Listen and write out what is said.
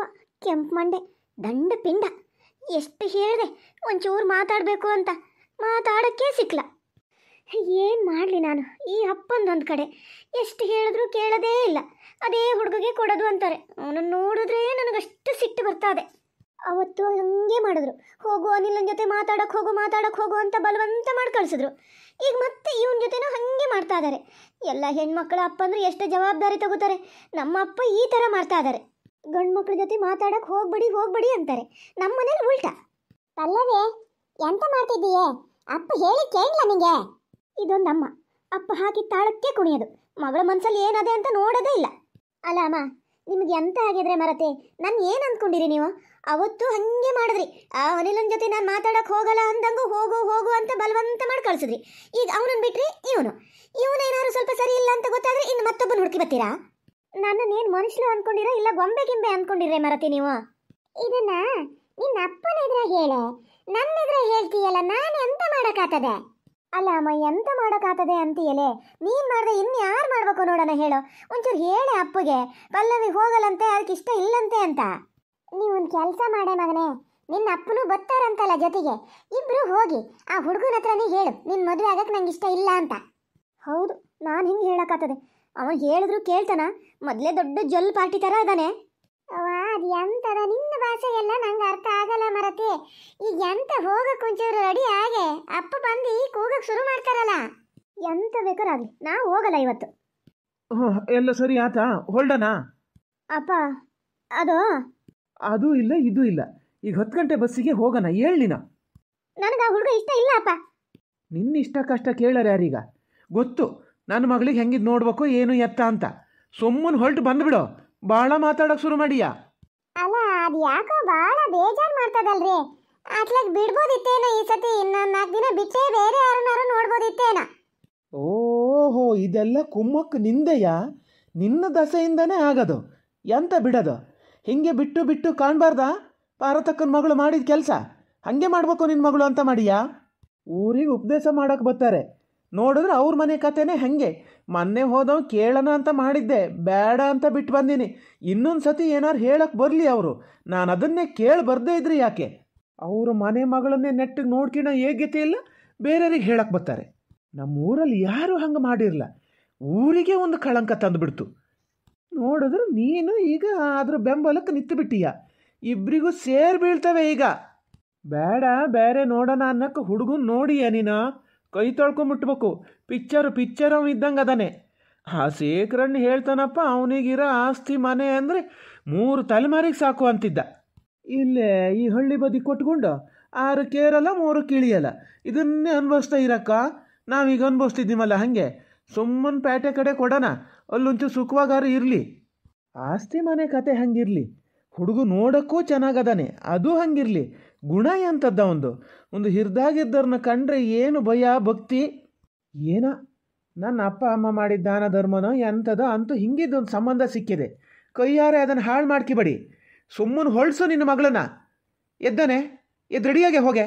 ಪಾಪ ಕೆಂಪು ಮಂಡೆ ದಂಡ ಪಿಂಡ ಎಷ್ಟು ಹೇಳಿದೆ ಒಂಚೂರು ಮಾತಾಡಬೇಕು ಅಂತ ಮಾತಾಡೋಕ್ಕೇ ಸಿಕ್ಕಲ ಏನು ಮಾಡಲಿ ನಾನು ಈ ಅಪ್ಪಂದೊಂದು ಕಡೆ ಎಷ್ಟು ಹೇಳಿದ್ರು ಕೇಳೋದೇ ಇಲ್ಲ ಅದೇ ಹುಡುಗಗೆ ಕೊಡೋದು ಅಂತಾರೆ ಅವನನ್ನು ನೋಡಿದ್ರೆ ನನಗಷ್ಟು ಸಿಟ್ಟು ಇದೆ ಅವತ್ತು ಹಂಗೆ ಮಾಡಿದ್ರು ಹೋಗು ಅನಿಲನ ಜೊತೆ ಮಾತಾಡೋಕೆ ಹೋಗು ಮಾತಾಡೋಕೆ ಹೋಗು ಅಂತ ಬಲವಂತ ಮಾಡಿ ಕಳಿಸಿದ್ರು ಈಗ ಮತ್ತೆ ಇವನ ಜೊತೆನೂ ಹಾಗೆ ಮಾಡ್ತಾ ಇದ್ದಾರೆ ಎಲ್ಲ ಹೆಣ್ಮಕ್ಳ ಅಪ್ಪ ಅಂದರೆ ಎಷ್ಟು ಜವಾಬ್ದಾರಿ ತಗೋತಾರೆ ನಮ್ಮ ಅಪ್ಪ ಈ ಥರ ಮಾಡ್ತಾ ಇದ್ದಾರೆ ಗಂಡು ಮಕ್ಕಳ ಜೊತೆ ಮಾತಾಡಕ್ಕೆ ಹೋಗ್ಬಿಡಿ ಹೋಗ್ಬೇಡಿ ಅಂತಾರೆ ನಮ್ಮ ಮನೇಲಿ ಉಲ್ಟ ಪಲ್ಲವೇ ಎಂತ ಮಾಡ್ತಿದ್ದೀಯೇ ಅಪ್ಪ ಹೇಳಿ ಕೇಳಿಲ್ಲ ನಿಂಗೆ ಅಮ್ಮ ಅಪ್ಪ ಹಾಕಿ ತಾಳಕ್ಕೆ ಕುಣಿಯೋದು ಮಗಳ ಮನಸ್ಸಲ್ಲಿ ಏನದೆ ಅಂತ ನೋಡೋದೇ ಇಲ್ಲ ಅಲ್ಲ ಅಮ್ಮ ನಿಮ್ಗೆ ಎಂತ ಆಗಿದ್ರೆ ಮರತೆ ನಾನು ಏನು ಅಂದ್ಕೊಂಡಿರಿ ನೀವು ಅವತ್ತು ಹಂಗೆ ಮಾಡಿದ್ರಿ ಆ ಅನಿಲನ ಜೊತೆ ನಾನು ಮಾತಾಡಕ್ಕೆ ಹೋಗಲ್ಲ ಅಂದಂಗೂ ಹೋಗು ಹೋಗು ಅಂತ ಬಲವಂತ ಮಾಡಿ ಕಳಿಸಿದ್ರಿ ಈಗ ಅವನನ್ನು ಬಿಟ್ರಿ ಇವನು ಇವನೇನಾದ್ರು ಸ್ವಲ್ಪ ಸರಿ ಇಲ್ಲ ಅಂತ ಗೊತ್ತಾದರೆ ಇನ್ನು ಮತ್ತೊಬ್ಬನ ಹುಡುಕಿ ಬರ್ತೀರಾ ನಾನು ನೀನು ಮನುಷ್ಯರು ಅನ್ಕೊಂಡಿರೋ ಇಲ್ಲ ಗೊಂಬೆ ಗಿಂಬೆ ಅನ್ಕೊಂಡಿರ್ರೆ ಮರತಿ ನೀವು ಇದನ್ನ ನಿನ್ನ ಅಪ್ಪನ ಎದುರ ಹೇಳು ನನ್ನ ಎದುರ ಹೇಳ್ತೀಯಲ್ಲ ನಾನು ಎಂತ ಮಾಡೋಕ್ಕಾಗ್ತದೆ ಅಲ್ಲ ಅಮ್ಮ ಎಂತ ಮಾಡೋಕ್ಕಾಗ್ತದೆ ಅಂತೀಯಲೆ ನೀನು ಮಾಡಿದ್ರೆ ಇನ್ಯಾರು ಮಾಡಬೇಕು ನೋಡೋಣ ಹೇಳು ಒಂಚೂರು ಹೇಳೆ ಅಪ್ಪಗೆ ಪಲ್ಲವಿ ಹೋಗಲ್ಲಂತೆ ಅದಕ್ಕೆ ಇಷ್ಟ ಇಲ್ಲಂತೆ ಅಂತ ನೀವೊಂದು ಕೆಲಸ ಮಾಡೆ ಮಗನೇ ನಿನ್ನ ಅಪ್ಪನೂ ಬರ್ತಾರಂತಲ್ಲ ಜೊತೆಗೆ ಇಬ್ಬರು ಹೋಗಿ ಆ ಹುಡುಗನ ಹತ್ರನೇ ಹೇಳು ನಿನ್ನ ಮದುವೆ ಆಗಕ್ಕೆ ನಂಗೆ ಇಷ್ಟ ಇಲ್ಲ ಅಂತ ಹೌದು ನಾನು ಹಿಂಗೆ ಹೇಳೋಕ್ಕಾಗ್ತದೆ ಅವ ಹೇಳಿದ್ರು ಕೇಳ್ತಾನ ಮೊದಲೇ ದೊಡ್ಡ ಜೊಲ್ ಪಾರ್ಟಿ ತರ ಅದಾನೆ ಅವ ಅದು ಎಂತದ ನಿನ್ನ ಭಾಷೆ ಎಲ್ಲ ನಂಗೆ ಅರ್ಥ ಆಗಲ್ಲ ಮರತಿ ಈಗ ಎಂತ ಹೋಗ ಒಂಚೂರು ರೆಡಿ ಹಾಗೆ ಅಪ್ಪ ಬಂದು ಕೂಗಕ್ಕೆ ಶುರು ಮಾಡ್ತಾರಲ್ಲ ಎಂತ ಬೇಕಾದ್ರೂ ಆಗಲಿ ನಾ ಹೋಗಲ್ಲ ಇವತ್ತು ಎಲ್ಲ ಸರಿ ಆತಾ ಹೊಲ್ಡನಾ ಅಪ್ಪ ಅದು ಅದು ಇಲ್ಲ ಇದು ಇಲ್ಲ ಈಗ ಹತ್ತು ಗಂಟೆ ಬಸ್ಸಿಗೆ ಹೋಗೋಣ ಹೇಳಿನ ನನಗೆ ಆ ಹುಡುಗ ಇಷ್ಟ ಇಲ್ಲ ಅಪ್ಪ ನಿನ್ನ ಇಷ್ಟ ಕಷ್ಟ ಕೇಳರ ಯಾರೀಗ ಗೊತ್ತು ನನ್ನ ಮಗಳಿಗೆ ಹೆಂಗಿದ್ ನೋಡ್ಬೇಕು ಏನು ಎತ್ತ ಅಂತ ಸುಮ್ಮನೆ ಹೊರಟು ಬಂದ್ಬಿಡು ಭಾಳ ಮಾತಾಡೋಕೆ ಶುರು ಮಾಡಿಯ ಅಲ್ಲ ಅದು ಯಾಕೋ ಭಾಳ ಬೇಜಾರು ಮಾಡ್ತದಲ್ರಿ ಅಟ್ಲಾಗ ಬಿಡ್ಬೋದಿತ್ತೇನೋ ಈ ಸತಿ ಇನ್ನೊಂದು ನಾಲ್ಕು ದಿನ ಬಿಟ್ಟೆ ಬೇರೆ ಯಾರನ್ನಾರು ನೋಡ್ಬೋದಿತ್ತೇನೋ ಓಹೋ ಇದೆಲ್ಲ ಕುಮ್ಮಕ್ಕ ನಿಂದೆಯ ನಿನ್ನ ದಸೆಯಿಂದನೇ ಆಗೋದು ಎಂತ ಬಿಡೋದು ಹಿಂಗೆ ಬಿಟ್ಟು ಬಿಟ್ಟು ಕಾಣಬಾರ್ದಾ ಪಾರತಕ್ಕನ ಮಗಳು ಮಾಡಿದ ಕೆಲಸ ಹಾಗೆ ಮಾಡ್ಬೇಕು ನಿನ್ನ ಮಗಳು ಅಂತ ಮಾಡಿಯಾ ಊರಿಗೆ ಉಪದೇಶ ಮಾಡೋಕೆ ಬರ್ತಾರೆ ನೋಡಿದ್ರೆ ಅವ್ರ ಮನೆ ಕಥೆನೇ ಹಂಗೆ ಮೊನ್ನೆ ಹೋದವ್ ಕೇಳೋಣ ಅಂತ ಮಾಡಿದ್ದೆ ಬೇಡ ಅಂತ ಬಿಟ್ಟು ಬಂದೀನಿ ಇನ್ನೊಂದು ಸತಿ ಏನಾರು ಹೇಳಕ್ಕೆ ಬರಲಿ ಅವರು ನಾನು ಅದನ್ನೇ ಕೇಳಿ ಬರ್ದೇ ಇದ್ರಿ ಯಾಕೆ ಅವ್ರ ಮನೆ ಮಗಳನ್ನೇ ನೆಟ್ಟಿಗೆ ನೋಡ್ಕಿಣ ಹೇಗ್ಯತೆ ಇಲ್ಲ ಬೇರೆಯವ್ರಿಗೆ ಹೇಳಕ್ಕೆ ಬರ್ತಾರೆ ನಮ್ಮ ಊರಲ್ಲಿ ಯಾರೂ ಹಂಗೆ ಮಾಡಿರಲ್ಲ ಊರಿಗೆ ಒಂದು ಕಳಂಕ ತಂದುಬಿಡ್ತು ನೋಡಿದ್ರೆ ನೀನು ಈಗ ಅದ್ರ ಬೆಂಬಲಕ್ಕೆ ನಿಂತು ಬಿಟ್ಟೀಯ ಇಬ್ಬರಿಗೂ ಸೇರಿ ಬೀಳ್ತವೆ ಈಗ ಬೇಡ ಬೇರೆ ನೋಡೋಣ ಅನ್ನೋಕ್ಕೆ ಹುಡುಗನ ನೋಡಿಯ ನೀನು ಕೈ ತೊಳ್ಕೊಂಬಿಟ್ಬೇಕು ಪಿಚ್ಚರು ಪಿಚ್ಚರ್ ಅವ್ನು ಇದ್ದಂಗೆ ಅದಾನೆ ಆ ಶೇಖರಣ್ಣ ಹೇಳ್ತಾನಪ್ಪ ಅವನಿಗಿರೋ ಆಸ್ತಿ ಮನೆ ಅಂದರೆ ಮೂರು ತಲೆಮಾರಿಗೆ ಸಾಕು ಅಂತಿದ್ದ ಇಲ್ಲೇ ಈ ಹಳ್ಳಿ ಬದಿ ಕೊಟ್ಕೊಂಡು ಆರು ಕೇರಲ್ಲ ಮೂರು ಕಿಳಿಯಲ್ಲ ಇದನ್ನೇ ಅನುಭವಿಸ್ತಾ ಇರಕ್ಕ ನಾವೀಗ ಅನುಭವಿಸ್ತಿದ್ದೀವಲ್ಲ ಹಾಗೆ ಸುಮ್ಮನೆ ಪೇಟೆ ಕಡೆ ಕೊಡೋಣ ಅಲ್ಲೊಂಚು ಸುಖವಾಗಾರು ಇರಲಿ ಆಸ್ತಿ ಮನೆ ಕತೆ ಹಂಗಿರಲಿ ಹುಡುಗು ನೋಡೋಕ್ಕೂ ಚೆನ್ನಾಗದಾನೆ ಅದು ಹಂಗಿರಲಿ ಗುಣ ಎಂಥದ್ದ ಒಂದು ಒಂದು ಹಿರಿದಾಗಿದ್ದರನ್ನ ಕಂಡ್ರೆ ಏನು ಭಯ ಭಕ್ತಿ ಏನ ನನ್ನ ಅಪ್ಪ ಅಮ್ಮ ಮಾಡಿದ ದಾನ ಧರ್ಮನೋ ಎಂಥದ ಅಂತೂ ಹಿಂಗಿದ್ದೊಂದು ಸಂಬಂಧ ಸಿಕ್ಕಿದೆ ಕೈಯಾರೆ ಅದನ್ನು ಹಾಳು ಮಾಡ್ಕಿಬೇಡಿ ಸುಮ್ಮನೆ ಹೊಳಸು ನಿನ್ನ ಮಗಳನ್ನ ಎದ್ದಾನೆ ಎದ್ದು ರೆಡಿಯಾಗೆ ಹೋಗೆ